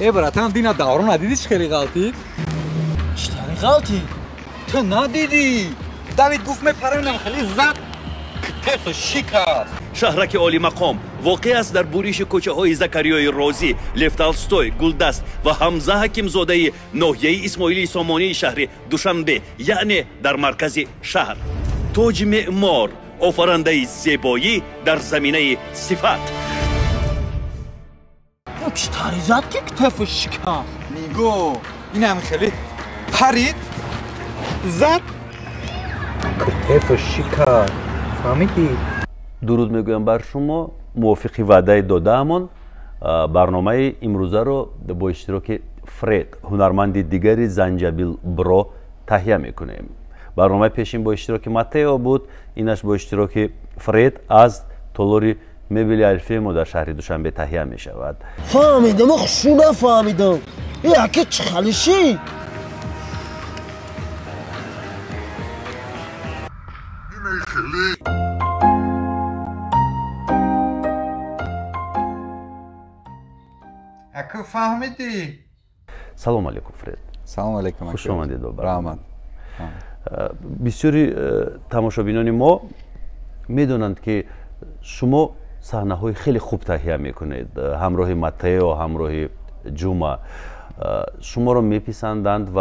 ای براتان دینا دارو ندیدی چه خیلی غلطی؟ چی غلطی؟ تو ندیدی داوید گفت میپرونم خیلی زد کتف شکر شهرک عالی مقام واقع است در بوریش کوچه های زکریای روزی لفتالستوی گلدست و حمزه حکیم زاده نوحیه اسماعیل سامانی شهر دوشنبه یعنی در مرکز شهر توج معمار آفرنده زیبایی در زمینه صفت بیشتری زد که کتف شکم میگو این هم خیلی پرید زد کتف شکم فهمیدی؟ درود میگویم بر شما موافقی وعده داده همون برنامه امروزه رو با اشتراک فرید هنرمند دیگری زنجبیل برو تهیه میکنیم برنامه پیشین با اشتراک متیو بود اینش با اشتراک فرید از تولوری مبیل الفیم در شهر دوشنبه تهیه می شود فهمیدم خشونه فهمیدم یکی چه خلیشی فهمیدی سلام علیکم فرید سلام علیکم خوش آمدید دوباره رحمت بسیاری تماشابینان ما میدونند که شما صحنه های خیلی خوب تحیه میکنید همراه مته و همراه جمع شما رو میپیسندند و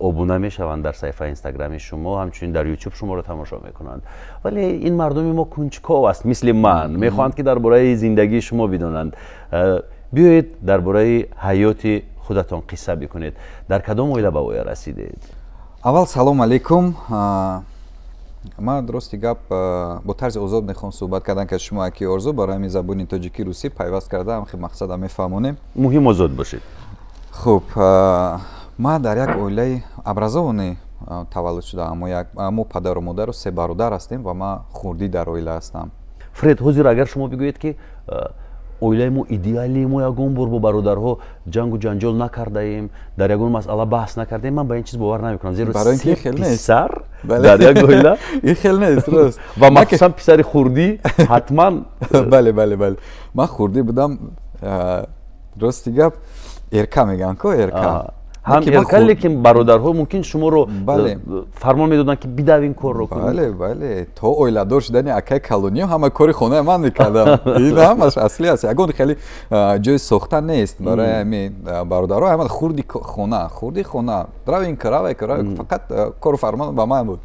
ابونه میشوند در صفحه اینستاگرام شما همچنین در یوتیوب شما رو تماشا میکنند ولی این مردم ما کنچکاو است مثل من میخواند که در برای زندگی شما بیدونند بیایید در برای حیات خودتان قصه بکنید در کدام اویل به اویل رسیدید اول سلام علیکم ман дурости гап бо тарзи озод мехоҳам суҳбат кардам ки шумо аки орзу ба рами забони тоҷики русӣ пайваст карда ам мақсада мефаҳмонем муҳим озод бошед хуб ман дар як оилаи абразовони таваллуд шудаам мо падару модару се бародар ҳастем ва ман хурдӣ дар оила ҳастам фред ҳозир агар шумо бигӯед ки اویلای مو ایدیالی مو یکون برو با برادرها جنگ و جنجال نکردیم در یکون مسئله بحث نکردیم من با این چیز باور نمی کنم خیلی برای اینکه خیل پیسر بله. در یک گویلا این خیل نیست و مخصوصا که... پیسر خوردی حتما بله بله بله من خوردی بودم راستی گپ ارکا میگن که ارکا هم هیکل لیکن برادرها ممکن شما رو بله. فرمان میدادن که بیدوین کار رو کنید بله بله تا اویلادور شدن اکای کلونیو همه کار خونه من میکردم این همش اصلی است اگه خیلی جای ساختن نیست برای امی برادرها همه خوردی خونه خوردی خونه کرا و کرا فقط کار فرمان با من بود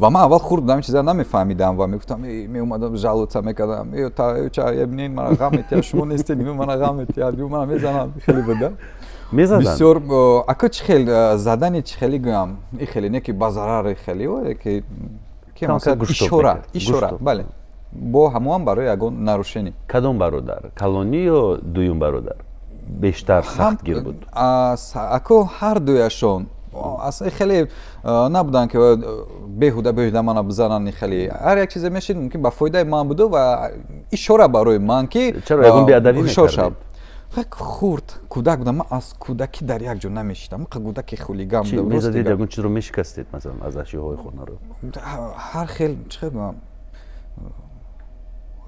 و من اول خورد چیزا نمیفهمیدم و میگفتم می اومدم جلوتا میکردم ای تا چا یبنین من شما نیستین من غم دیو من میزنم خیلی بودم میزدن بسیار اکا چی خیلی زدن چی خیلی گم این خیلی نه که بازار خیلی و که که مثلا اشورا اشورا بله با همون برای اگون نروشنی کدوم برادر کلونی یا دویم برادر بیشتر سخت گیر بود اکو هر دویشون اصلا خیلی نبودن که بهوده بهوده من بزنن خیلی هر یک چیز میشید ممکن به فایده من بوده و اشاره برای من که چرا یکون بیادبی میکردید؟ فکر خورد کودک بودم از کودکی در یک جو نمیشیدم که کودک خولیگم چی میزدید یکون چیز رو میشکستید مثلا از اشیه های خونه رو هر خیل چه بگم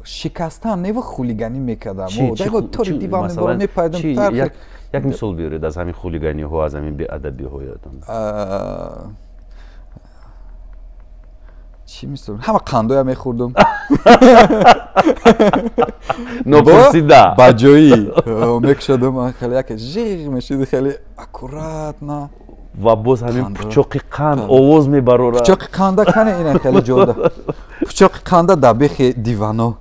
شکستن نیو خولیگانی میکردم چی چی طور دیوان چی یک, یک مثال بیارید از همین خولیگانی ها از همین بی ادبی های آدم چی میسترم همه قندوی میخوردم Но Бо, да. Баджои, умекшаду ман хеле яке жиғ мешиди хеле аккуратно. ва боз ҳамин пӯчоқи қанд овоз мебарорад пӯчоқи қанда кане ина хеле قنده пӯчоқи қанда да бехи дивано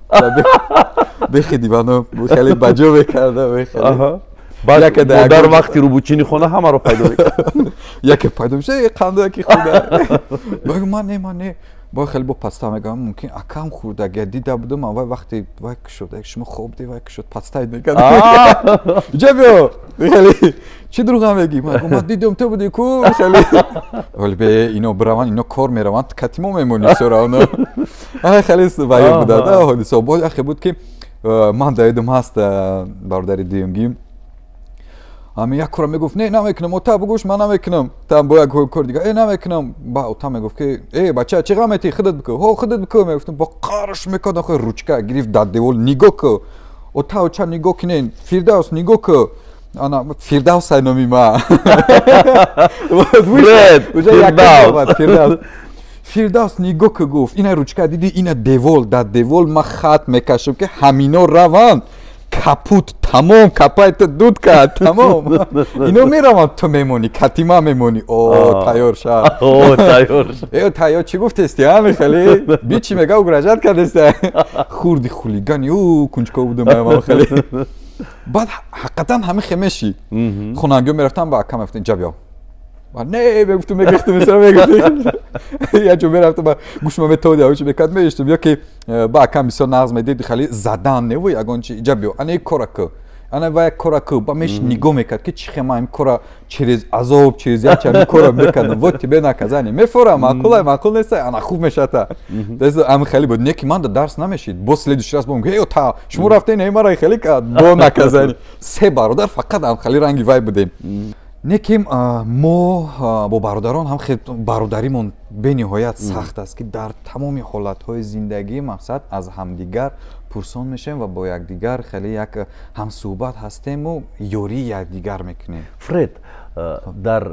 бехи дивано хеле баҷо بعد در وقتی رو بچینی خونه همه رو پیدا میکنه یکی پیدا میشه قنده یکی خونه بگو من نه бои хеле бо паста мегам мумкин акам хурдаги дида будам а вай вақти вай кушод шумо хобди вай кушод пастай мекан ҷабё хеле чи дурға меги ма дидам то буди ку хеле оли бе ино бираванд ино кор мераванд катимо мемони сорано ай хеле баё будада ҳодиса бо яхе буд ки э, ман даидам ҳаст э, бародари дуюмгим امی یک کورا میگفت نه نمیکنم اوتا تا بگوش من نمیکنم تا بویا کور دیگه ای نمیکنم با اوتا تا میگفت که ای بچه چی غمتی خودت بکو هو خودت بکو میگفتم با قارش میکنه آخه روچکا گرفت داد دیول نگاه کو اوتا تا او چا نگاه کنین فردوس نگاه کو آنا فردوس های نامی ما فیرداوس فردوس نگاه که گفت این روچکا دیدی این دیول داد دیول ما خط میکشم که همینو روان کپوت تمام کپایت دودکا تمام اینو میرم تو میمونی کتیما میمونی او تایور شد او تایور ایو تایور چی گفت استی همه خیلی بیچی مگه او گراجت کرد خوردی خولیگانی او کنچکا بودم خیلی بعد حقیقتا همه خمشی خونانگیو میرفتم با کم افتن و نه بگفتم بگفتم مثلا بگفتم یا چون میرفتم با گوش مامه تو دیاوش بکات میشتم یا که با کم بسیار نغز میدید خیلی زدن نه و یگان چی جبیا انا کورک انا و کورا کو بمش نگاه میکرد که چی خیمه این کورا چریز عذاب چریز یا چمی کورا میکردم و تی بنا کزانی میفورم معقوله معقول نیست انا خوب تا دست ام خیلی بود نیکی من درس نمیشید بس لیدش راست بگم هیو تا شما رفتین این مرا خیلی که با نکزانی سه برادر فقط ام خیلی رنگی وای بودیم неким برادران هم خیلی ҳам хеле бародаримон سخت است که در تمام حالت های زندگی مقصد از همدیگر. پرسان میشیم و با یک دیگر خیلی یک هم صحبت هستیم و یوری یک دیگر میکنیم فرید در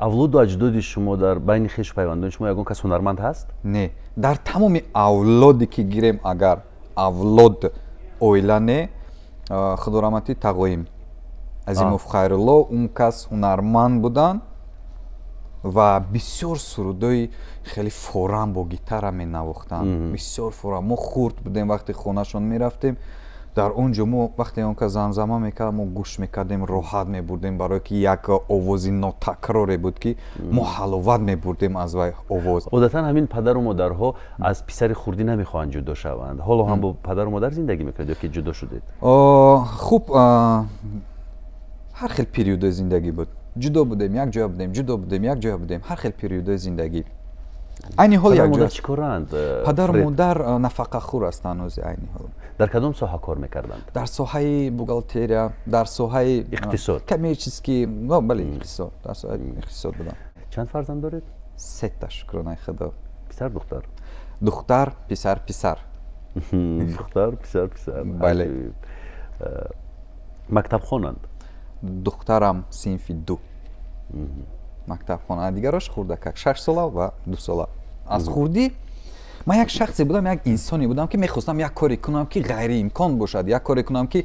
اولاد و اجداد شما در بین خیش پیوندان شما یکون کس هنرمند هست؟ نه در تمام اولادی که گیریم اگر اولاد اولانه، خدا رحمتی تقویم از و خیر اون کس هنرمند بودن و بسیار سرودای خیلی فورم با گیتار می نوختن بسیار فورم ما خورد بودیم وقتی خونهشون میرفتیم. در اونجا ما وقتی اونکه که زمزمه میکرد گوش میکردیم. راحت می بردیم برای که یک آوازی نو بود که ما حلاوت می بردیم از وای آواز عادتا همین پدر و مادرها از پسر خوردی نمیخوان جدا شوند حالا هم با پدر و مادر زندگی می که جدا شدید خوب هر خیلی پیریود زندگی بود جدا بودیم یک جا بودیم جدا بودیم یک جا بودیم هر خیل پریودای زندگی عینی حال یک جا چیکارند پدر و مادر نفقه خور هستند از عینی حال در کدام ساحه کار میکردند در ساحه بوغالتریا در ساحه اقتصاد کمی چیز که بله اقتصاد در ساحه اقتصاد بودم چند فرزند دارید سه تا شکرانه خدا پسر دختر دختر پسر پسر دختر پسر پسر بله مکتب خوانند دخترم صفه دو مکتب خوانه خورده راش خورده 6 ساله و 2 ساله از خوردی من یک شخصی بودم یک انسانی بودم که میخواستم یک کاری کنم که غیر امکان باشد یک کاری کنم که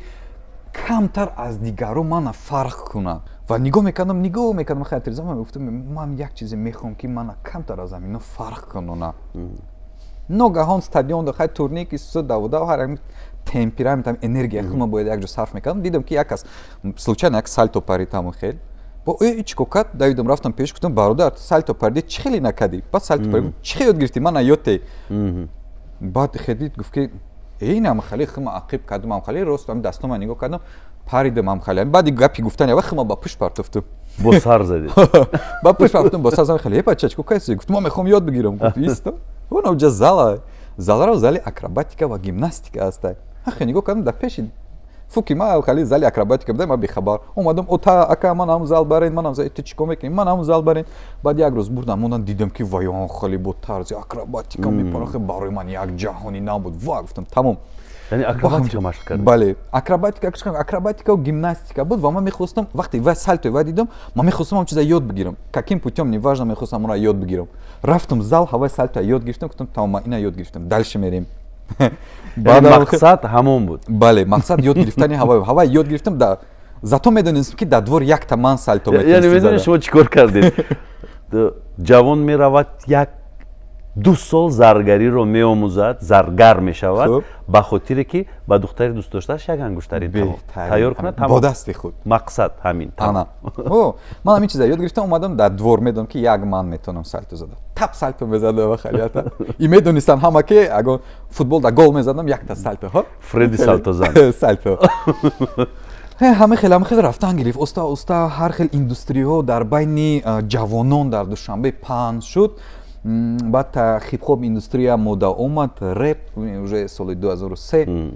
کمتر از دیگران من فرق کنم. و نگاه میکنم نگاه میکردم خیر تر زمان گفتم من یک چیز میخوام که من کمتر از زمین فرق کنم نا نا غا اون استادیوم و تورنیکی سو و هر темпирами там энергия хума бояд якҷо сарф мекардам дидам ки як аз случайно як сальто пари таму хел «Э, чико кад давидам рафтам пеш гуфтам бародар сальто парди чи хеле накади бад сальто пари чи хел ёд гирифти ман аёте баъд хедид гуфт ки «Э, инам хале хума ақиб кардам ам хале рост ам дастома нигоҳ кардам паридам ам хале баъди гапи гуфтан ява хума ба пушт партофтум бо сар задед ба пушт партофтум бо сар зад хале епача чико кайси гуфтум ман мехоҳам ёд бигирам гуфт исто он авҷа зала заларав зали акробатика ва гимнастика ҳастай ахе нигоҳ кардам дар пеши фуки ма хали зали акробатика будам ма бехабар омадам ота ака манам зал барин манам за ти чӣ кор мекунем манам зал барин баъд як рӯз бурдам мондам дидам ки ваён хали бо тарзи акробатика мепарохе барои ман як ҷаҳони набуд ва гуфтам тамом бале акробатика акробатикау гимнастика буд ва ман мехостам вақти ва сальто ва дидам ман мехостам ам чиза ёд бигирам каким путем неважно мехостам онро ёд бигирам рафтам зал ҳавай сальто ёд гирифтам гуфтам тамом ман ина ёд гирифтам далше мерем мақсад ҳамон буд бале мақсад ёд гирифтани ҳавои ҳавои ёд гирифтам да зато медонистм ки дар двор як таман сальто медонӣ шумо чӣ кор кардед ҷавон меравад як دو سال زرگری رو میاموزد زرگر می شود به خب. خاطر که به دختری دوست داشتهش یک انگشتری تیار کنه با دست خود مقصد همین تمام او من همین چیزا یاد گرفتم اومدم در دور میدم که یک من میتونم سالتو زدم تپ سلتو و خلیاتا ای میدونستم همه که اگه فوتبال در گل میزدم یک تا سالتو. ها فردی سالتو. زد سلتو همه خیلی همه خیلی رفتن گرفت استا استا هر خیلی ایندوستری ها در بین جوانان در دوشنبه پان شد баъд хип-хоп индустрия мода омад реп уже соли 2003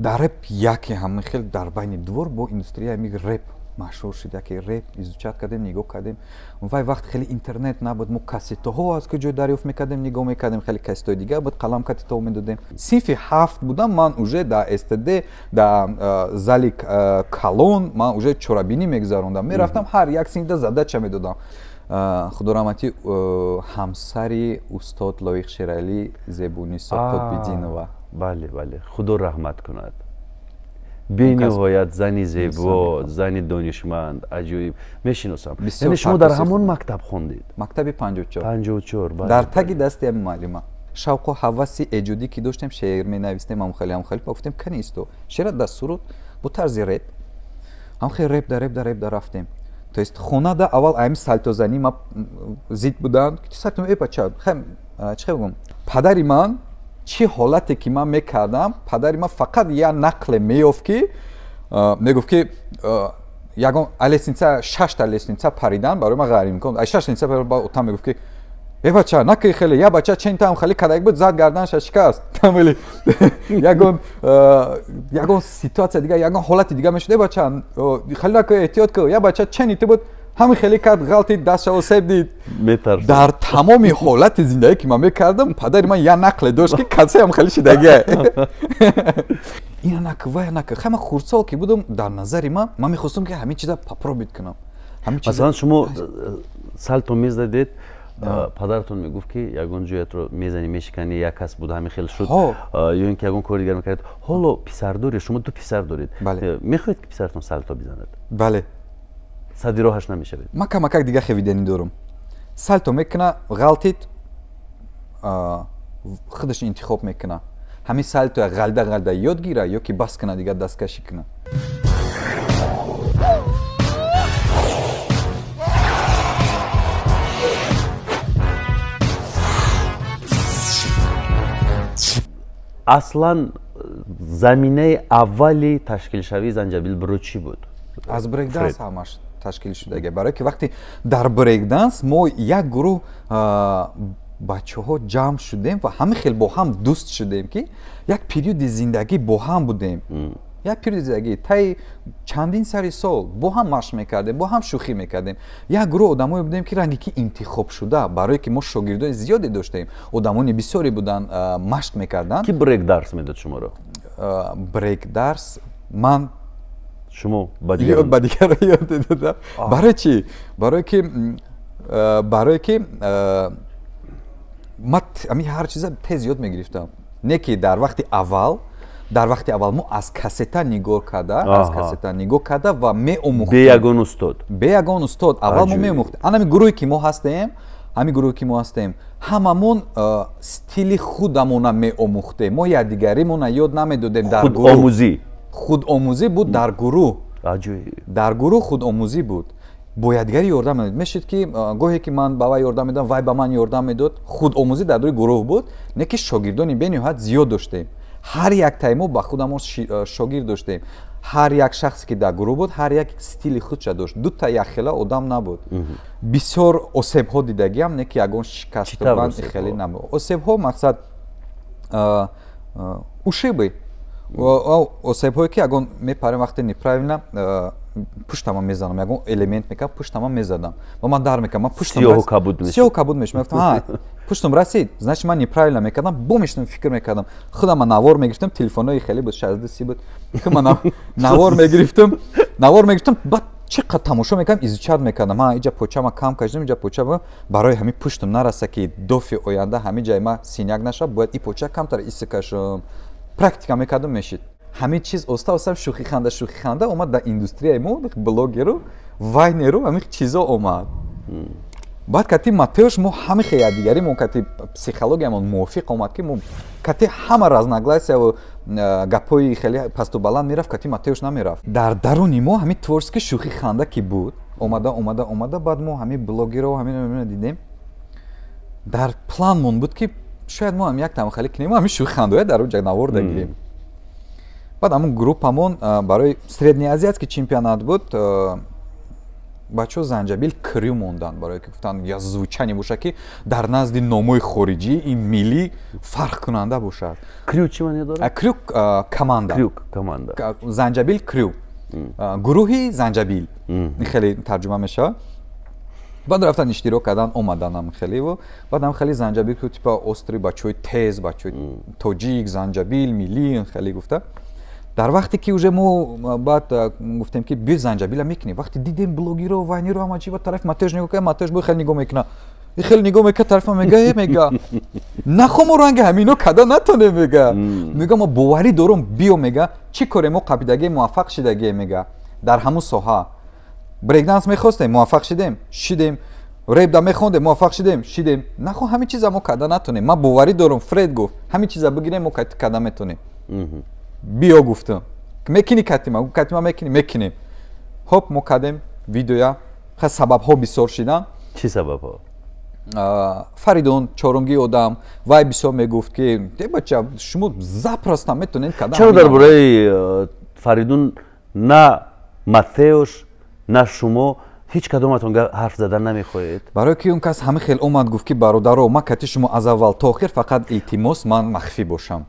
дар реп яке ҳам хел дар байни двор бо индустрияи реп машҳур шуд яке реп изучат кардем нигоҳ кардем вай вақт хеле интернет набуд мо касетаҳо аз кӯ ҷой дарёфт мекардем нигоҳ мекардем хеле касетаҳои дигар буд қалам касетаҳо медодем синфи ҳафт будам ман уже дар std дар зали калон ман уже чорабинӣ мегузарондам мерафтам ҳар як синфда задача медодам худорамати ҳамсари устод лоиқ шералӣ зебуниса қутбиддинова бале бале худо раҳмат кунад бениҳоят зани зебо зани донишманд аҷоиб мешиносам яъне шумо дар ҳамон мактаб хондед мактаби панҷоҳучор дар таги дастем муаллима шавқу ҳаваси эҷодӣ ки доштем шеър менависем амухали амухали пагуфтем канисто шера дастсурут бу тарзи реп амхи реп да реп да реп да рафтем то есть хона да аввал айми сальтозани ма зид будам сатм э бача чихе бугум падари ман чӣ ҳолате ки ман мекардам падари ман фақат я нақле меёфт ки мегуфт ки ягон алесница шашта лесница паридан барои ман ғарӣ мекунд а шашта лесница паридан ба отам мегуфт ки ای بچه نکی خیلی یا بچه چین تام خیلی کدک بود زد گردنش شکست تمامی یکون یکون سیتواسیون دیگه یکون حالتی دیگه میشد ای بچه خیلی نکی احتیاط که یا بچه چینی بود همین خیلی کرد غلطی دست و سب دید در تمامی حالت زندگی که من میکردم پدر من یا نقل داشت که کسی هم خیلی دیگه این نک وای نک خم خورسال که بودم در نظری من من میخواستم که همه چیزا پاپرو بیت کنم مثلا شما سال تو میز دادید پدرتون میگفت که یگون جویت رو میزنی میشکنی یک کس بود همین خیلی شد خب. یا اینکه یگون کارگر میکرد حالا پسر داری شما دو پسر دارید بله. میخواید که پسرتون سلطا بزند بله صدی راهش نمیشوید من کمکک دیگه خویدنی دارم سلطا میکنه غلطید خودش انتخاب میکنه همین سلطا غلده غلده یاد گیره یا که بس کنه دیگه کشی کنه اصلا زمینه اولی تشکیل شوی زنجبیل برو چی بود از بریک دانس همش تشکیل شده گه برای که وقتی در بریک دانس ما یک گروه بچه ها جمع شدیم و همه خیلی با هم دوست شدیم که یک پیریود زندگی با هم بودیم як пирдизагӣ таи чандин сари сол бо ҳам машқ мекардем бо ҳам шӯхӣ мекардем як гурӯҳ одамое будем ки ранге ки интихобшуда барое ки мо шогирдони зиёде доштем одамони бисёре буданд машқ мекарданд ки брек дарс медод шуморо брек дарс ман шумо ба дигарон ёд медода барои чи барое ки барое ки ман ҳар чиза тез ёд мегирифтам не ки дар вақти аввал дар вақти аввал мо аз касета нигоҳ карда аз касета нигоҳ карда ва меомӯхт бе ягон устод бе ягон устод аввал мо меомӯхт анҳамин гурӯҳе ки мо ҳастем ҳамин гурӯҳе ки мо ҳастем ҳамамон стили худамона меомӯхтем мо якдигаримона ёд намедодем дар гурӯҳомӯзӣ худомӯзӣ буд дар гурӯҳ аҷиб дар гурӯҳ худомӯзӣ буд бо якдигари ёрдам медод мешуд ки гоҳе ки ман ба вай ёрдам медодам вай ба ман ёрдам медод худомӯзӣ дар дури гурӯҳ буд не ки шогирдони бениҳоят зиёд доштем ҳар яктаи мо ба худамон э, шогирд доштем ҳар як шахс ки дар гурӯҳ буд ҳар як стили худша дошт дутта якхела одам набуд бисёр осебҳо дидагиам не ки ягон шикастбанд хеле набуд осебҳо мақсад э, э, ушиби осебҳое ки ягон мепарем вақте неправилна پشتم هم میزنم یعنی الیمنت میکا پشتم هم میزدم و من در میکردم من پشتم سیو کبود میشه سیو کبود میشه میگفتم ها پشتم رسید значит من неправильно میکردم بومشتم فکر میکردم خودم نوار میگرفتم های خیلی بود 60 سی بود که من نوار میگرفتم نوار میگرفتم بعد چقدر تماشا میکنم ایزچار میکنم ها اینجا ما کم کردم اینجا ما برای همی پشتم نرسه که دوفی آینده همه جای ما سینیگ نشه باید این پوچه کمتر کشم پرکتیکا میکردم میشید ҳамин чиз оста осам шӯхиханда шӯхиханда омад дар индустрияи мо блогеру вайнеру ҳамин чизо омад баъд кати матеош мо ҳами хе якдигари мо кати психологиямон мувофиқ омад ки мо кати ҳама разногласия гапҳои хеле пастубаланд мерафт кати матеош намерафт дар даруни мо ҳамин творчески шӯхиханда ки буд омада омада омада баъд мо ҳамин блогеро ҳамин дидем дар планмон буд ки шояд мо ҳам як тамхали кинем ҳамин шӯхихандоя дар ҷа наворда гирем баъд ҳамун группамон барои средний азияс ки чемпионат буд бачо занҷабил крю монданд барое ки гуфтанд я звучане бошад ки дар назди номои хориҷӣ ин миллӣ фарқкунанда бошад крю командакаманда занҷабил крю гурӯҳи занҷабил хеле тарҷума мешавад баъд рафтан иштирок карданд омаданам хелево баъдам хеле занҷабил ту типа остри бачои тез бачои тоҷик занҷабил миллӣ хеле гуфта در وقتی که اوجه مو بعد گفتیم که بیل زنجبیل میکنی وقتی دیدیم بلوگیرو و اینی رو همه چی با طرف ماتش که ماتش بو خیلی میکنه خیلی نگاه میکه طرف میگه میگه نخو رنگ همینو کدا نتونه میگه میگه ما بواری دورم بیو میگه چی کاره ما قبیدگی موفق شدگی میگه در همون ساحه بریک دانس میخواستیم موفق شدیم شدیم ریب دا میخوندیم موفق شدیم شدیم نخو همه چیزا ما کدا نتونیم ما بواری دورم فرید گفت همین چیزا بگیریم ما کدا میتونیم биё гуфтам мекини катима катима мекини мекинем хоб мо кадем видеоя а сабабҳо бисёр шидан чи сабабҳо фаридон чорумги одам вай бисёр мегуфт ки дебача шумо запр ҳастам метонем кадам чаро дар бораи фаридун на матеош на шумо ҳеч кадоматон ҳарф задан намехоҳед барое ки он кас ҳамихел омад гуфт ки бародаро ма кати шумо аз аввал то охир фақат илтимос ман махфӣ бошам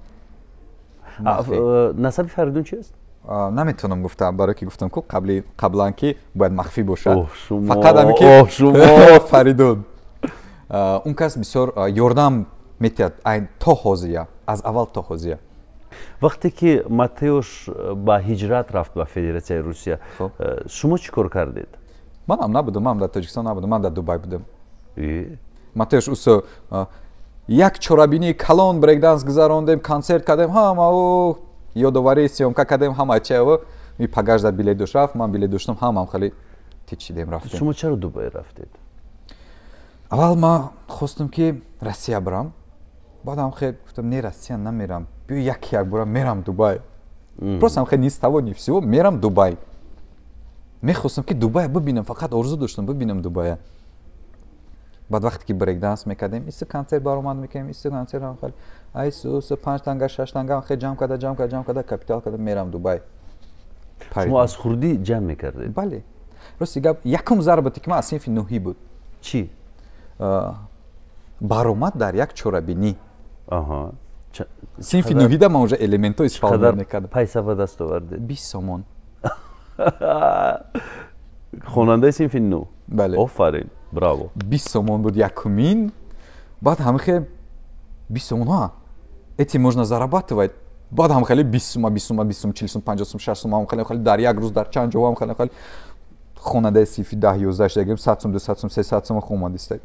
насаби фаридун گفتم برای гуфтам گفتم خب، که گفتم که قبلی باید مخفی مخفی فقط فقط که که فریدون اون کس بسیار یوردم میتید این تا حوزیه از اول تا حوزیه وقتی که ماتیوش با هجرت رفت به فدراسیای روسیه خب. شما چی کردید؟ من هم نبودم من در تاجکستان نبودم من در دوبای بودم ماتیوش اوسو як чорабини калон брейкданс гузарондем консерт кардем ҳама ёдовари сёмка кардем ҳама ча пагажда билетдуш рафт ман билетдуштам ҳамам хеле течидем рафтем шумо чаро дубай рафтед аввал ма хостум ки россия бирам баъдам хе гуфтам не россия намерам б якяк бурам мерам дубай просто хе ни ставо ни всего мерам дубай мехостам ки дубая бубинам фақат орзу доштам бубинам дубая بعد وقتی که بریک دانس میکردیم ایست کانسر برآمد میکردیم ایست کانسر هم خیلی ای سو پنج تنگا شش تنگا خیلی جمع کرده جمع کرده جمع کرده کپیتال کرده میرم دبی شما از خوردی جمع میکردید بله راستی گپ یکم ضربتی که من از صنف نهی بود چی برآمد در یک چوربینی آها چ... صنف ده من اونجا الیمنتو استفاده میکردم پیسه به دست آورده 20 سمن. خواننده صنف نو بله آفرین браво 20 сомон буд якумин баъд ҳамихеле 20 сомон эти можно зарабатывать баъд ҳамихеле 20 сума 20 сума 20 сум 40 а сум 50 а сум 60 сума ҳамихеле ҳамихеле дар як рӯз дар чанд ҷо ҳамихеле ҳамихеле хонадаи синфи 10 11 дагем 100 сум 200 сум 300 сум хомадистаги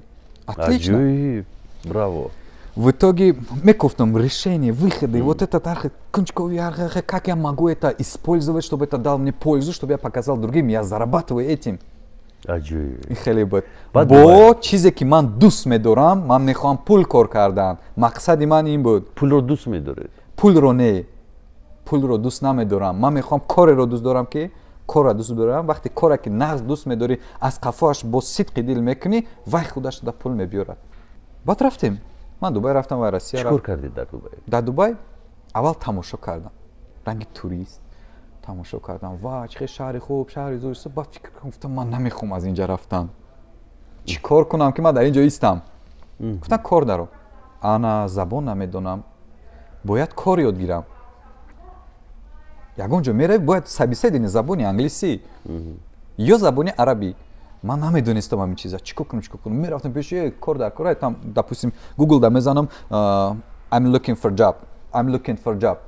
отлично браво в итоге мы кофтом решение, выходы, mm. вот этот арх, кончковый арх, как я могу это использовать, чтобы это дал мне пользу, чтобы я показал другим, я зарабатываю этим. عجیب. این خیلی بود با چیزی که من دوست میدارم من میخوام پول کار کردن مقصد من این بود پول رو دوست میدارید پول رو نه پول رو دوست نمیدارم من میخوام کار رو دوست دارم که کار رو دوست دارم وقتی کار که نقض دوست میداری از قفاش با صدق دل میکنی وای خودش در پول میبیارد بعد رفتیم من دوبای رفتم و روسیه چیکار کردید در دوبای در دوبای اول تماشا کردم رنگ توریست тамошо кардам ва чихе шаҳри хуб шаҳри зур ба фикр гуфтам ман намехоҳам аз ин ҷо рафтан чӣ кор кунам ки ман дар ин ҷо истам гуфтам кор даро ана забон намедонам бояд кор ёд гирам ягон ҷо меравӣ бояд сабиседини забони англисӣ ё забони арабӣ ман намедонистам ҳамин чиза чикор кунам чикор кунам мерафтам пеш кор дар кор там допустим гугл да мезанам im looking for job im looking for job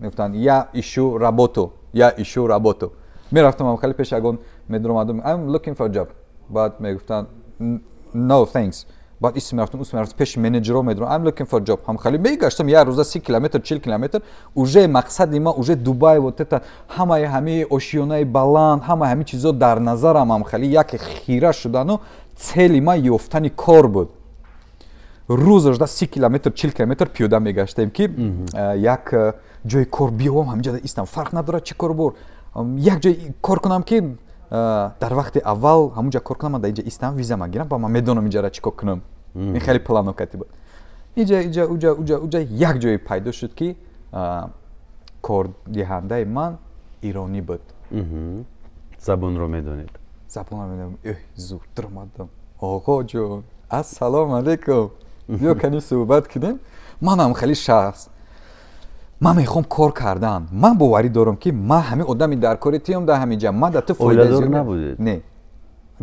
мегуфтанд я ишу работу я ишу работу мерафтам ам хеле пеш ягон медромадум ам looking for job баъд мегуфтанд no thanks баъд ис мерафтам ус мерафтам пеши менеҷеро медорам ам looking for job ҳам хали мегаштам як рӯза си километр чил километр уже мақсади ма уже дубай вотета ҳамаи ҳамаи ошёнаи баланд ҳамаи ҳамин чизо дар назарам ҳам хали яке хира шудану цели ма ёфтани кор буд рӯзашда си километр чил километр пиёда мегаштем ки э, як э, ҷои кор биёвам ҳамин ҷо истам фарқ надорад чӣ кор бур як ҷо кор кунам ки дар вақти аввал ҳамун ҷо кор кунам ан дар инҷа истам виза магирам ва ман медонам инҷара чӣ кор кунам ин хеле планокати буд инҷа инҷа уҷа уҷа уҷа як ҷое пайдо шуд ки кордиҳандаи ман иронӣ буд забонро медонед забонро медонем зуд даромадам оғо ҷон ассалому алайкум биё каме суҳбат кунем манам хеле шахс ман мехоҳам кор кардан ман боварӣ дорам ки ман ҳамин одами даркори тиом дар ҳаминҷа ман дар ту фоидадор набудед не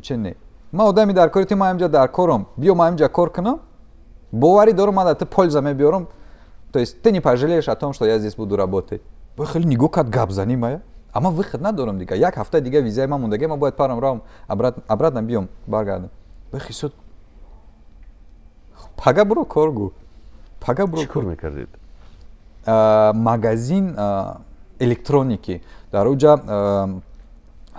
чи не ман одами даркори тиом ман ҳаминҷа даркором биё ман ҳаминҷа кор кунам боварӣ дорам ман дар ту польза мебиёрам то есть ты не пожалеешь о том что я здесь буду работать вай хеле нигоҳ кард гапзани мая а ман выход надорам дига як ҳафта дига визаи ман мондагӣ ман бояд парам равм обратно биём баргардам бахисот пага буро кор гу пага буро кор мекардед магазин электроники дар уҷа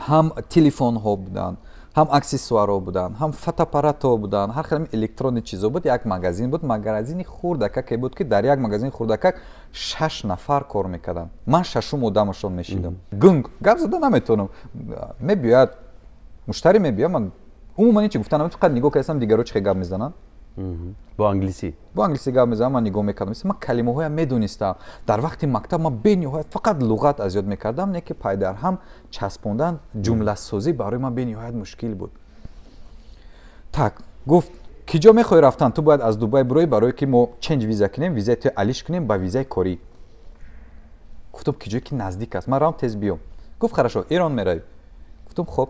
ҳам телефонҳо буданд ҳам аксессуарҳо буданд ҳам фотоаппаратҳо буданд ҳар хелами электронӣ чизо буд як магазин буд магазини хурдакаке буд ки дар як магазини хурдакак шаш нафар кор мекарданд ман шашум одамашон мешидам гунг гап зада наметонам мебиёяд муштари мебиёяд ман умуман ин чи гуфта намеа фақат нигоҳ кардам дигарҳо чихе гап мезананд бо англиси бо англиси гап мезанам ва нигоҳ мекардам ман калимаҳоя медонистам дар вақти мактаб ман бениҳоят фақат луғат аз ёд мекардам не ки пай дар ҳам часпондан ҷумласозӣ барои ман бениҳоят мушкил буд так гуфт ки ҷо мехоҳӣ рафтан ту бояд аз дубай бирои барое ки мо ченҷ виза кунем визаи ту алиш кунем ба визаи корӣ гуфтам ки ҷое ки наздик аст ман равам тез биём гуфт харашо ирон меравӣ гуфтам хоб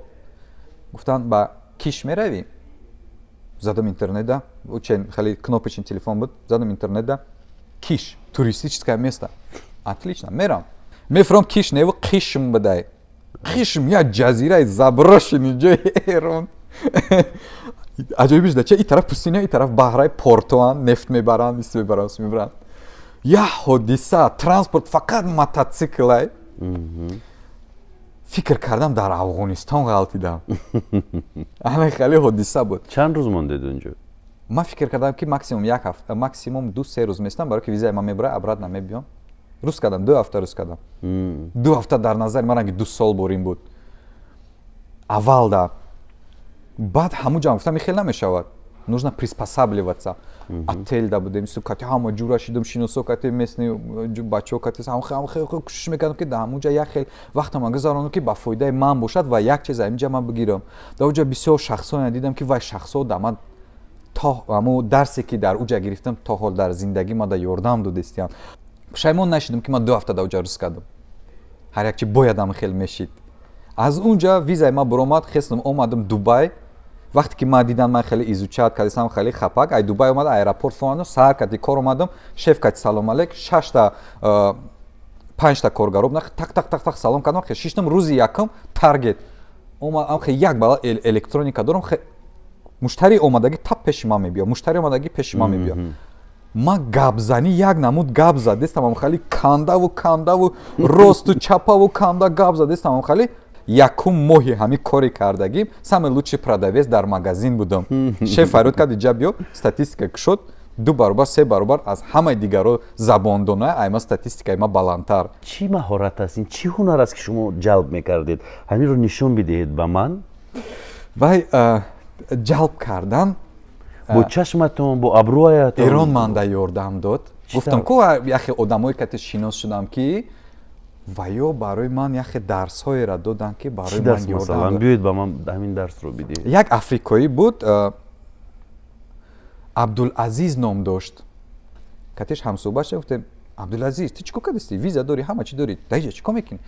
гуфтан ба киш меравӣ задам интернетда очен хали кнопочен телефон буд задам интернетда киш туристическое место отлично мерам мефром киш неву қишм бадай қишм я джазираи заброшени ҷои эрон аҷоибиш да ча и тараф пустиня и тараф баҳраи портуан нефт мебаранд ис мебаранд ис мебаранд я ҳодиса транспорт фақат мотоциклай фикр кардам дар афғонистон ғалтидам ана хеле ҳодиса буд чанд рӯз мондед онҷо ман фикр кардам ки максимум як ҳафта максимум ду се рӯз местам бароки визаи ман мебурад абрат намебиём рӯз кардам ду ҳафта рӯз кардам ду ҳафта дар назари ман ранги ду сол борин буд аввалда баъд ҳамуҷо гуфтам и хел намешавад нужно приспосабливаться آتال دادم دیگه می‌تونم بگم که همه جورا شدم شینوسو کتی مسی، جو باچو کتی، همون خیلی خیلی خوش می‌کنند که دامو جای خیلی وقت من گذارنده که با فوایدی مام بوده و یک جا زمین جمع بگیرم. دو جا بسیار شخصان دیدم که وای شخصو داماد تا، اماو درس که در اوجا گرفتم تا تاهل در زندگی ما داریم دامدو دستیان. شایم اون نشیدم که ما دو افتاد دو جا رقصادم. هر یکی بایدم خیلی مسیت. از اونجا ویزا ما برماد، خرسدم اومدم دبای вақте ки ман дидам ман хеле изучат кардистам хеле хапак ай дубай омада аэропорт фоано саҳар кади кор омадам шеф кад салом алек шашта э, панҷта коргароб нах тактактактак салом кардам хе шиштам рӯзи якам таргет омадам хе як бала электроника дорам хе муштари омадагӣ тап пеши ман мебиё муштари омадагӣ пеши ман мебиё ман габзанӣ як намуд габ зад дестам ам хали кандаву кандаву росту чапаву канда габ зад дестам ам хали якум моҳи ҳамин коре кардагим саме лучше продавец дар магазин будам шеф фарёд кард иҷа биё статистика кушод ду баробар се баробар аз ҳамаи дигаро забондонай айма статистикаи ма баландтар чӣ маҳорат аст ин чӣ ҳунар аст ки шумо ҷалб мекардед ҳаминро нишон бидиҳед ба ман вай ҷалб кардан бо чашматон бо аброятон эронманда ёрдам дод гуфтам ку яхе одамои кате шинос шудам ки ва ё барои ман яхе дарсҳоеро доданд ки бароиаоед ба ман ҳамин дарсро бидед як африкоӣ буд э, абдулазиз ном дошт катеш ҳамсӯҳбат шуда гуфтем абдулазиз ти чӣ кор кардасти виза дорӣ ҳама чӣ дорӣ даҷа чӣ кор мекунӣ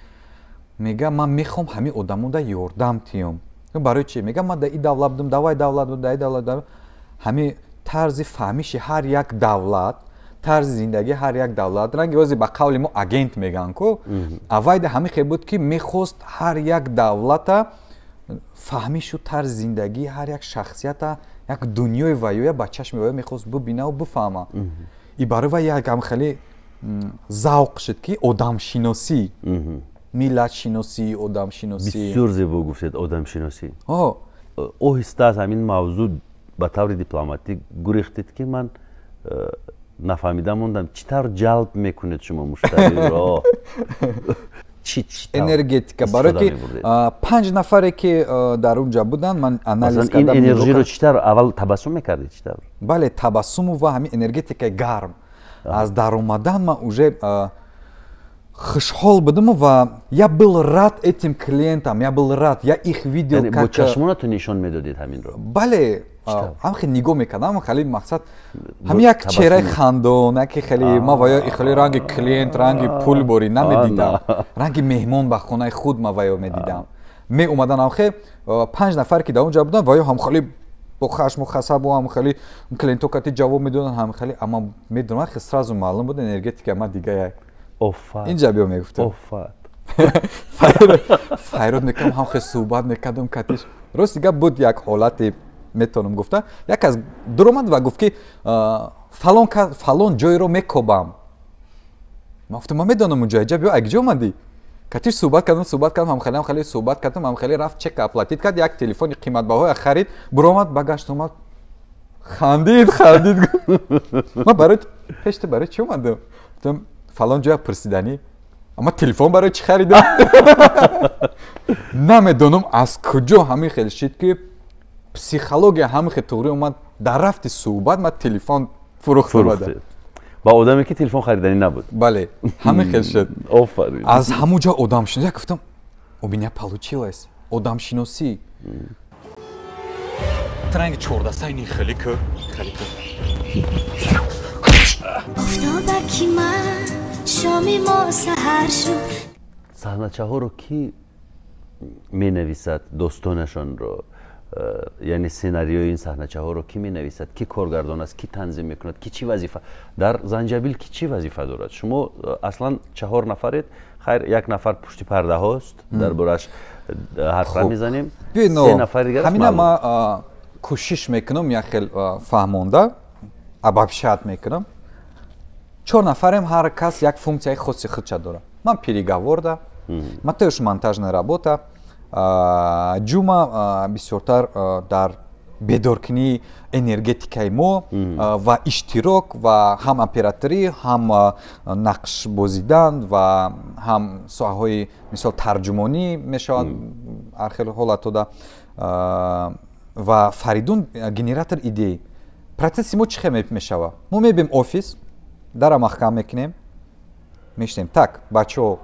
мега ман мехоҳам ҳамин одамонда ёрдам тиём барои чӣ мега ман да и давлат будам давай давлат будам даи давлат ҳамин тарзи фаҳмиши ҳар як давлат тарзи зиндаги ҳар як давлат ранги озе ба қавли мо агент меган ку авайда ҳамин хел буд ки мехост ҳар як давлата фаҳмишу тарзи зиндаги ҳар як шахсията як дунёи ваёя ба чашми ваё мехост бубинау буфаҳма и барои ва як ҳамин хеле завқ шид ки одамшиносӣ миллатшиносӣ одамшиносибисёр зебо гуфтед одамшиносӣ оҳиста аз ҳамин мавзӯъ ба таври дипломатӣ гурехтед ки ман э, нафаҳмида мондам чӣ тавр ҷалб мекунед шумо муштариро энергетика барои ки панҷ нафаре ки дар унҷа буданд ман анализин энержиро чӣ тавр аввал табассум мекардед чӣ тавр бале табассуму ва ҳамин энергетикаи гарм аз даромадан ман уже хушҳол будаму ва я был рад этим клиентам я был рад я их видео бо чашмонатон нишон медодед ҳаминро бале هم خیلی نگاه میکنم اما خیلی مقصد هم یک چهره خندان که خیلی ما ویا خیلی رنگ کلینت رنگ پول بوری نمیدیدم رنگ مهمون به خونه خود ما ویا میدیدم می اومدن هم خیلی پنج نفر که در اونجا بودن هم خیلی با خشم و هم خیلی کلینتو کتی جواب میدونن هم خیلی اما میدونن سراز و معلوم بود انرژتیک ما دیگه یک اینجا بیو میگفتم اوف فایرود میکنم هم خیلی صحبت میکردم کتیش روز دیگه بود یک حالت метавонам гуфта як кас дуромад ва гуфт ки фалон ҷойро мекобам ман гуфтам ман медонам он ҷоя ҷабё агиҷо омадӣ катиш суҳбат кардам суҳбат кардам ҳамхали ҳамхали суҳбат кардам ҳамхали рафт чека аплатид кард як телефони қиматбаҳоя харид буромад ба гашт омад хандид хандид ман барои пешта барои чи омадам гуфтам фалон ҷоя пурсиданӣ ама телефон барои чӣ харидам намедонам аз куҷо ҳамин хел шид ки психология ҳамихе туғри омад дар рафти суҳбат ма телефон фурӯхта бада ба одаме ки телефон харидани набуд бале ҳамин хел шуд офарин аз ҳамун ҷо одамшиносӣ гуфтам у меня получилось одамшиносӣ транги чордасайни халика халика ман шоми мо саҳар шуд саҳначаҳоро кӣ менависад достонашонро یعنی سناریو این صحنه چهار رو کی می نویسد کی کارگردان است کی تنظیم می کند کی چی وظیفه در زنجبیل کی چی وظیفه دارد شما اصلا چهار نفرید خیر یک نفر پشت پرده هاست در برش حرف می خب. میزنیم سه نفر دیگر همین ما کوشش میکنم یک خل فهمونده میکنم چهار نفرم هر کس یک فونکسیای функсияи من من من پیریگاورده توش مونتاژ نه رابوتا ҷума бисёртар дар бедоркунии энергетикаи мо ва иштирок ва ҳам операторӣ ҳам нақш бозидан ва ҳам соҳаҳои мисол тарҷумонӣ мешавад архел ҳолатода ва фаридун генератор идеи процесси мо чӣ хел мешава мо мебием офис дара маҳкам мекунем мешнем так бачаҳо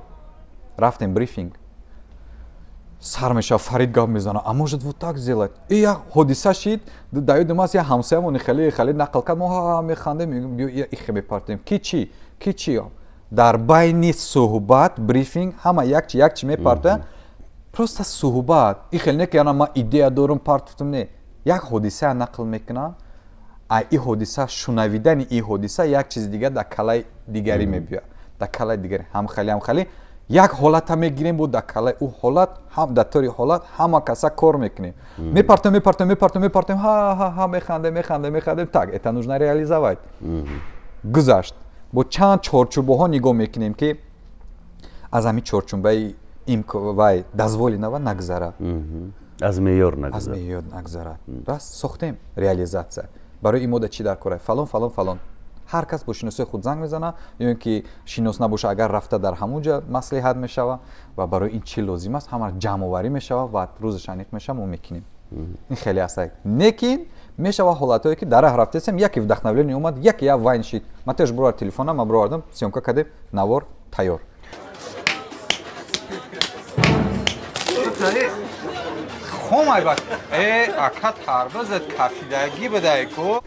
рафтем брифинг سر مشا فرید گام میزنه اما و وو تک زلات ای حادثه شید د دیمه مس همسایه خل خل نقل کړه ما هم خندې میګو اخه میپارتیم کی چی کی چی هم در بین صحبت ব্রিفینګ همه یک چی یک چی میپړه پرستا صحبت ای خل نه کنه ما ایده درم پارتفتم نه یک حادثه نقل میکنه ای حادثه شونویدن ای حادثه یک چیز دیګر د کله در میبی د کله دیګری همخلی همخلی як ҳолата мегирем бо дар калаи ӯ ҳолат дар тори ҳолат ҳама каса кор мекунем мепартем мепартем мепартем мепартем ҳа механдем механдем механдем так это нужно реализовать гузашт бо чанд чорчӯбаҳо нигоҳ мекунем ки аз ҳамин чорчунбаи имвай дозволинава нагзара аз меёр нагзара аз меёр нагзара рас сохтем реализация барои имода чӣ дар кораи фалон фалон фалон هر کس با شناسای خود زنگ میزنه یا اینکه شناس نباشه اگر رفته در همونجا مسئله میشوه و برای این چی لازم است همه جمع آوری میشوه و روز شنید میشه ما میکنیم این خیلی است نکین میشه و حالتایی که در راه رفتیم یکی دخنولی نیومد یکی یا вайнщик ما تش برار تلفنم برار съемка کردیم نوار تیار خمای بک ای اکات هر بزد کفیدگی بده کو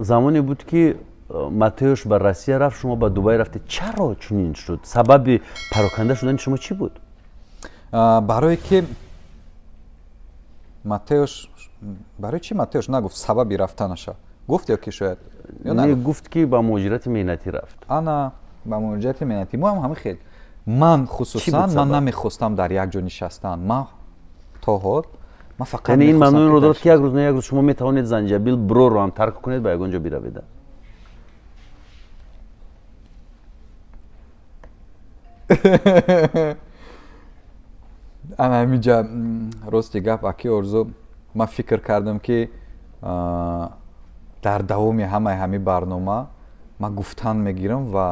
زمانی بود که ماتیوش به روسیه رفت شما به دبی رفته چرا چنین شد سبب پراکنده شدن شما چی بود برای که ماتیوش برای چی ماتیوش نگفت سببی رفتنش گفت یا که شاید نه گفت که به مهاجرت مهنتی رفت انا به مهاجرت مهنتی ما هم همه خیلی من خصوصا من نمیخواستم در یک جا نشستن ما تا حال من فقط یعنی این ممنون رو دارد که یک روز نه یک روز شما میتوانید زنجبیل برو رو هم ترک کنید به یک اونجا بیروید ана ҳамиҷа рости гап аки орзу ман фикр кардам ки дар давоми ҳамаи ҳамин барнома ман гуфтан мегирам ва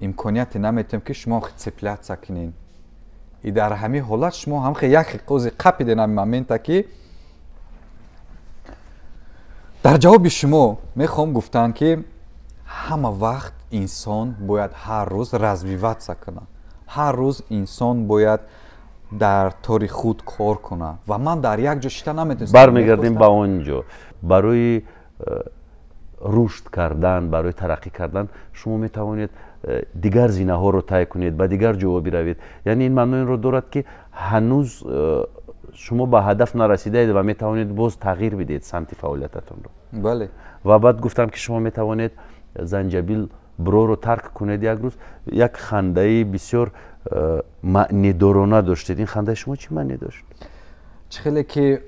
имконияте наметаем ки шумо хе цепляция кунен и дар ҳамин ҳолат шумо ҳамхе як ози қапиден ҳамин момента ки дар ҷавоби шумо мехоҳам гуфтан ки ҳама вақт инсон бояд ҳар рӯз развиваться кунад ҳар рӯз инсон бояд дар тори худ кор кунад ва ман дар як ҷо шита наметавонам бармегардем ба он ҷо барои рушд кардан барои тараққӣ кардан шумо метавонед дигар зинаҳоро тай кунед ба дигар ҷоҳо биравед яъне ин инро дорад ки ҳанӯз шумо ба ҳадаф нарасидаед ва метавонед боз тағйир бидиҳед самти фаъолиятатонро бале ва баъд гуфтам ки шумо метавонед زنجبیل برو رو ترک کنید یک روز یک خنده بسیار معنی داشتید این خنده شما چی معنی داشت چخیلی که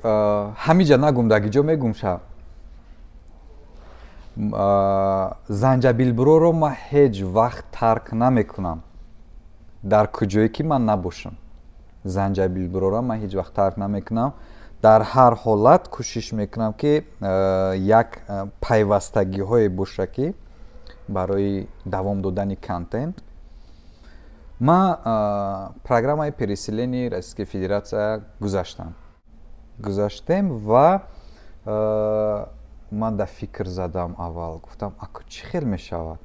همی جا نگم در جا میگم شب زنجبیل برو رو ما هیچ وقت ترک نمیکنم در کجایی که من نباشم زنجبیل برو رو من هیچ وقت ترک نمیکنم در هر حالت کوشش میکنم که یک پیوستگی های بشه барои давом додани контент ма программаи переселени российскаи федератсия гузаштам гузаштем ва ман да фикр задам аввал гуфтам ако чӣ хел мешавад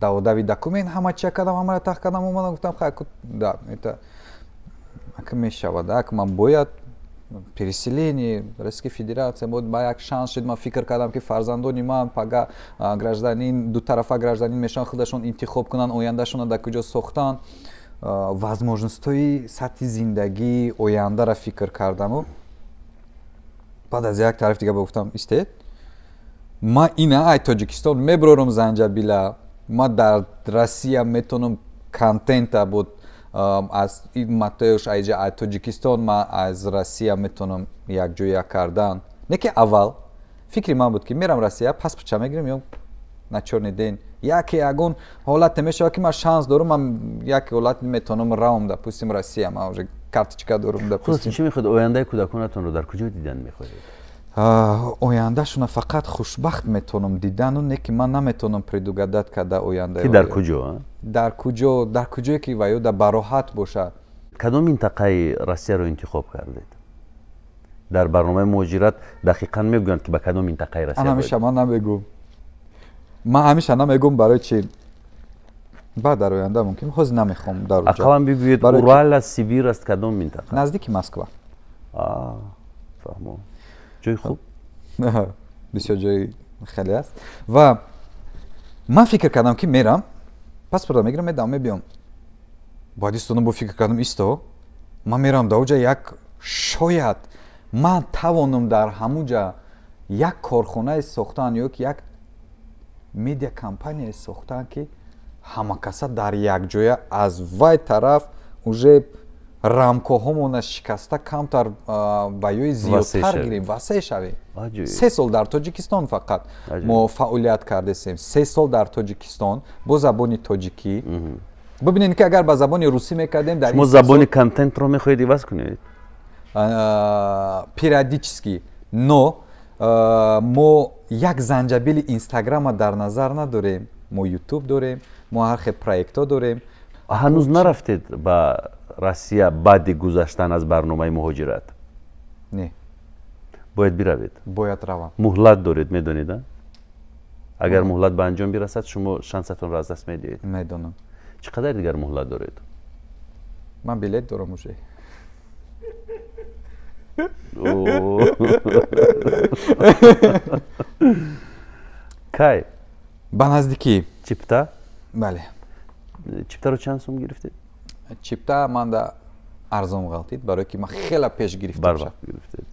даводави документ ҳама чия кардам ҳамара тах кардам омадам гуфтам хай ако мешавад ако ман бояд переселени Российской Федерации. Вот баяк шанс, что мы фикер кадам, ки фарзандо нема, пага гражданин, ду тарафа гражданин, мешан хода, шон интихоб кунан, оянда шона да куджо сохтан. Возможно, сати зиндаги оянда ра фикер кардаму. Бад аз як тариф дига бафтам, истет? Ма ина ай Таджикистан, ме брором занжа била, ма дар Россия метонум контента бод, از متهوش ایجا ای تو جکستان از رسیه میتونم یک جوی یک کردن نک اول فکری من بود که میرم رسیه، پس چا میگیرم یا نچرنی دین یک یگون حالت میشوه که من شانس دارم من یک حالت میتونم روم در پستم روسیه ما اوجه کارتچکا در خب، پستم چی خود آینده کودکانتون رو در کجا دیدن میخواهید ояндашона фақат хушбахт метавонам дидану не ки ман наметавонам предугадат карда ояндаи дар куҷо дар куҷо дар куҷое ки ва ё да бароҳат бошад кадом минтақаи россияро интихоб кардед дар барномаи муҳоҷират дақиқан мегӯянд ки ба кадом минтақаи россия ҳамеша ман намегӯм ман ҳамеша намегӯм барои чи баъд дар оянда мумкин ҳозир намехоҳам дар ақалан бигӯед урал аст сибир аст кадом минтақа наздики москва фаҳмом ҷои хуб бисёр ҷои хеле аст ва ман фикр кардам ки мерам паспортро мегирам медам мебиём бояд истодам бо фикр кардам исто ман мерам дар оҷа як шояд ман тавонам дар ҳамун ҷа як корхонае сохтан ё ки як медия компанияе сохтан ки ҳамакаса дар якҷоя аз вай тараф уже уже рамкоҳомон аз шикаста камтар ва ё зиёдтар гирем васеъ шавем се сол дар тоҷикистон фақат мо фаъолият кардаем се сол дар тоҷикистон бо забони тоҷикӣ бубинед ки агар ба забони русӣ мекардем дашумо забони контентро мехоҳед иваз кунед периодически но мо як занҷабили инстаграма дар назар надорем мо ютуб дорем мо ҳархе проектҳо дорем ҳанӯз нарафтед ба روسیا بعدی گذشتن از برنامه مهاجرت نه باید بروید باید روم مهلت دارید میدونید اگر مهلت به انجام بیرسد شما شانستون را از دست میدید میدونم چقدر دیگر مهلت دارید من بلیت دارم اوشه کای با نزدیکی چیپتا بله چیپتا رو چند سوم گرفتید چیپتر من در ارزم غلطید برای که من خیلی پیش گرفتم بر وقت گرفتید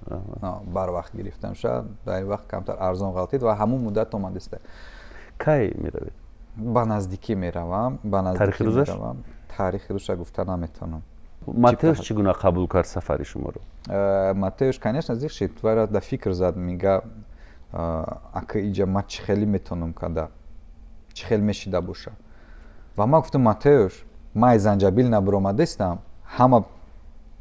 بر وقت گرفتم شد در این وقت کمتر ارزم غلطید و همون مدت آمد است کی روید؟ به نزدیکی میروم به نزدیکی میروم تاریخ روزش گفته نمیتونم ماتیوش چگونه قبول کرد سفری شما رو ماتیوش کنیش نزدیک شد و در فکر زد میگه اگه اینجا ما خیلی میتونم کده چی خیلی میشیده باشه و ما گفتم ماتیوش май занҷабил набаромадаистам ҳама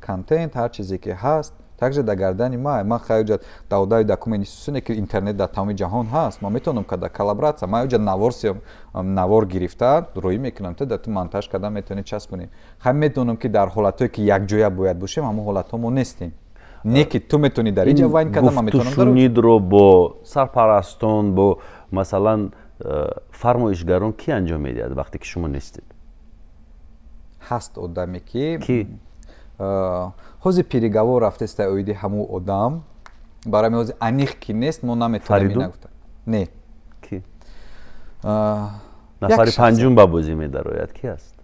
контент ҳар чизе ки ҳаст также да гардани май ман хаёҷа даудаи дакуме институсионе ки интернет дар тамоми ҷаҳон ҳаст ма метавонам када коллаборатсия ман ёҷа наворси навор гирифта роӣ мекунам то дар ту монтаж кардан метавони часпунем ҳам метавонам ки дар ҳолатҳое ки якҷоя бояд бошем ҳамон ҳолатҳо мо нестем не ки ту метавони дар ин ҷо вайн карда ман метавонамгуфтушунидро бо сарпарастон бо масалан э, фармоишгарон кӣ анҷом медиҳад вақте ки шумо нестед هست ادامه که که؟ هاوزی پیرگوار رفته است تا اویده همو ادام برای هاوزی انیخ که نیست فریدون؟ نه نفری پنجون بابوزی میداروید کی هست؟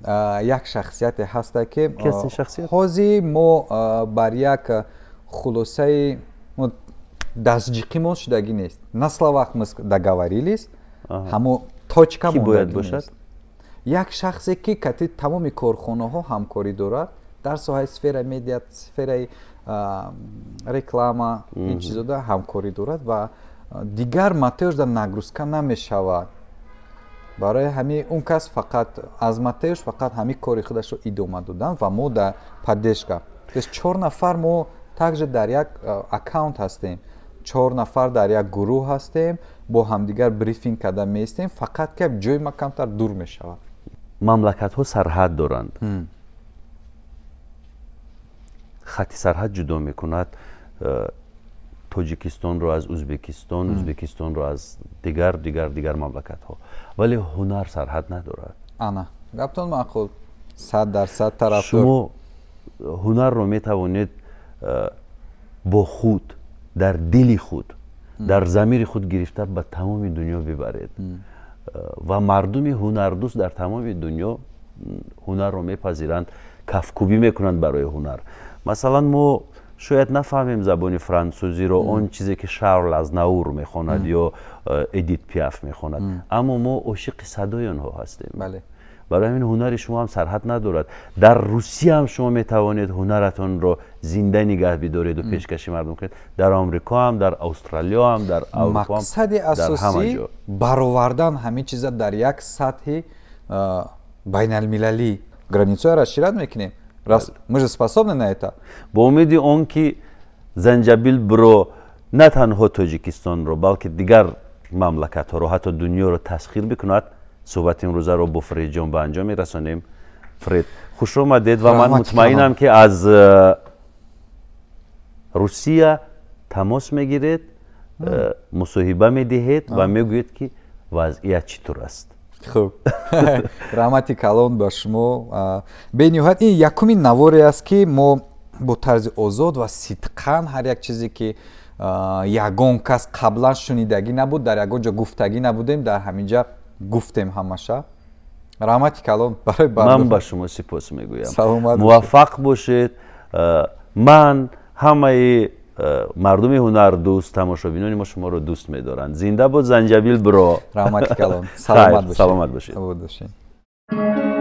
یک شخصیت هست که هاوزی ما بر یک خلصه دستجکی ما شدگی نیست نسلا وقت ما داگواریلیست همو تاچکا ما شدگی نیست як шахсе ки кати тамоми корхонаҳо ҳамкорӣ дорад дар соҳаи сфера медия сфераи реклама ин чизо да ҳамкорӣ дорад ва дигар матеушда нагрузка намешавад барои ҳамин он кас фақат аз матеуш фақат ҳамин кори худашро идома додан ва мо дар падешка чор нафар мо также дар як аккаунт ҳастем чор нафар дар як гурӯҳ ҳастем бо ҳамдигар брифинг карда меистем фақат кап ҷои ма камтар дур мешавад مملکت ها سرحد دارند خطی سرحد جدا میکند توجیکستان رو از ازبکستان ازبکستان رو از دیگر دیگر دیگر مملکت ها ولی هنر سرحد ندارد انا گفتون معقول صد در صد طرف شما هنر رو میتوانید با خود در دلی خود در زمیر خود گرفته به تمام دنیا ببرید و مردم هنردوست در تمام دنیا هنر رو میپذیرند کفکوبی میکنند برای هنر مثلا ما شاید نفهمیم زبان فرانسوزی رو اون چیزی که شارل از نور میخواند یا ادیت پیاف میخواند اما ما عاشق صدای آنها هستیم بله. برای همین هنر شما هم سرحد ندارد در روسیه هم شما می توانید هنرتون رو زنده نگه بدارید و پیشکشی مردم کنید در آمریکا هم در استرالیا هم در اروپا هم مقصد اساسی برآوردن همه چیزا در یک سطح بین المللی را расширять میکنیم راست مجد же способны на با امیدی اون که زنجبیل برو نه تنها تاجیکستان رو بلکه دیگر مملکت ها رو حتی دنیا رو تسخیر بکند صحبت امروزه رو با فرید جان به انجام میرسانیم فرید خوش آمدید و من مطمئنم که از روسیه تماس میگیرید مصاحبه میدهید و میگوید که وضعیت چطور است хуб раҳмати калон ба шумо бениҳоят ин якумин наворе аст ки мо бо тарзи озод ва сидқан ҳар як чизе ки ягон кас қаблан шунидагӣ набуд дар ягон ҷо гуфтагӣ набудем дар ҳамин ҷо گفتیم همشه رحمت کلام برای بردو من به شما سپاس میگویم موفق باشید من همه مردم هنر دوست تماشابینان ما شما رو دوست میدارن زنده با زنجبیل برو رحمت کلام سلامت باشید سلامت باشید